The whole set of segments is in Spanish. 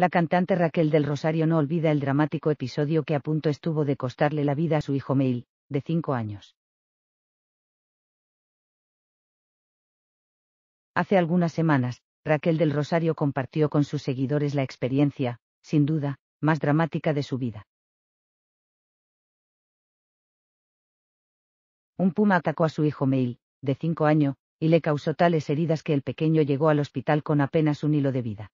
La cantante Raquel del Rosario no olvida el dramático episodio que a punto estuvo de costarle la vida a su hijo Mail, de 5 años. Hace algunas semanas, Raquel del Rosario compartió con sus seguidores la experiencia, sin duda, más dramática de su vida. Un puma atacó a su hijo Mail, de 5 años, y le causó tales heridas que el pequeño llegó al hospital con apenas un hilo de vida.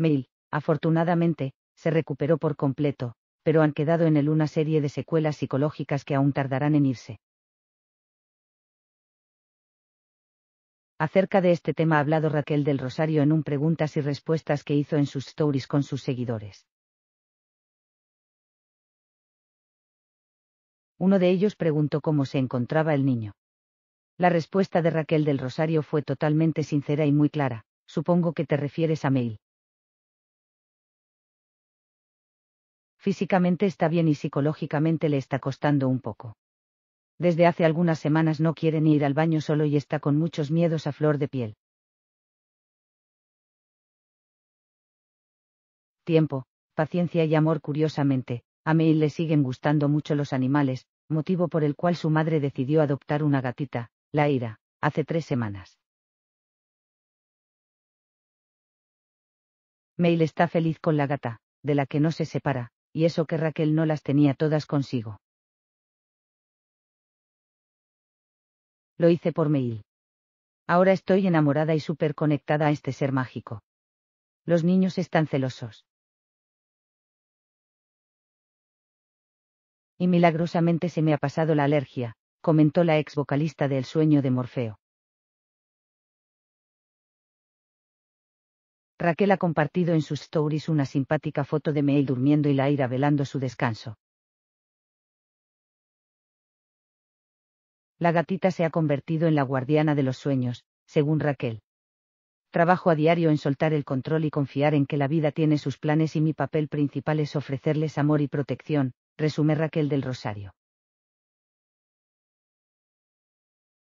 Mail, afortunadamente, se recuperó por completo, pero han quedado en él una serie de secuelas psicológicas que aún tardarán en irse. Acerca de este tema ha hablado Raquel del Rosario en un preguntas y respuestas que hizo en sus stories con sus seguidores. Uno de ellos preguntó cómo se encontraba el niño. La respuesta de Raquel del Rosario fue totalmente sincera y muy clara, supongo que te refieres a Mail. físicamente está bien y psicológicamente le está costando un poco. Desde hace algunas semanas no quiere ni ir al baño solo y está con muchos miedos a flor de piel. Tiempo, paciencia y amor curiosamente, a Mail le siguen gustando mucho los animales, motivo por el cual su madre decidió adoptar una gatita, la ira, hace tres semanas. Mail está feliz con la gata, de la que no se separa, y eso que Raquel no las tenía todas consigo. Lo hice por mail. Ahora estoy enamorada y súper conectada a este ser mágico. Los niños están celosos. Y milagrosamente se me ha pasado la alergia, comentó la ex vocalista del Sueño de Morfeo. Raquel ha compartido en sus stories una simpática foto de Mei durmiendo y la ira velando su descanso. La gatita se ha convertido en la guardiana de los sueños, según Raquel. Trabajo a diario en soltar el control y confiar en que la vida tiene sus planes y mi papel principal es ofrecerles amor y protección, resume Raquel del Rosario.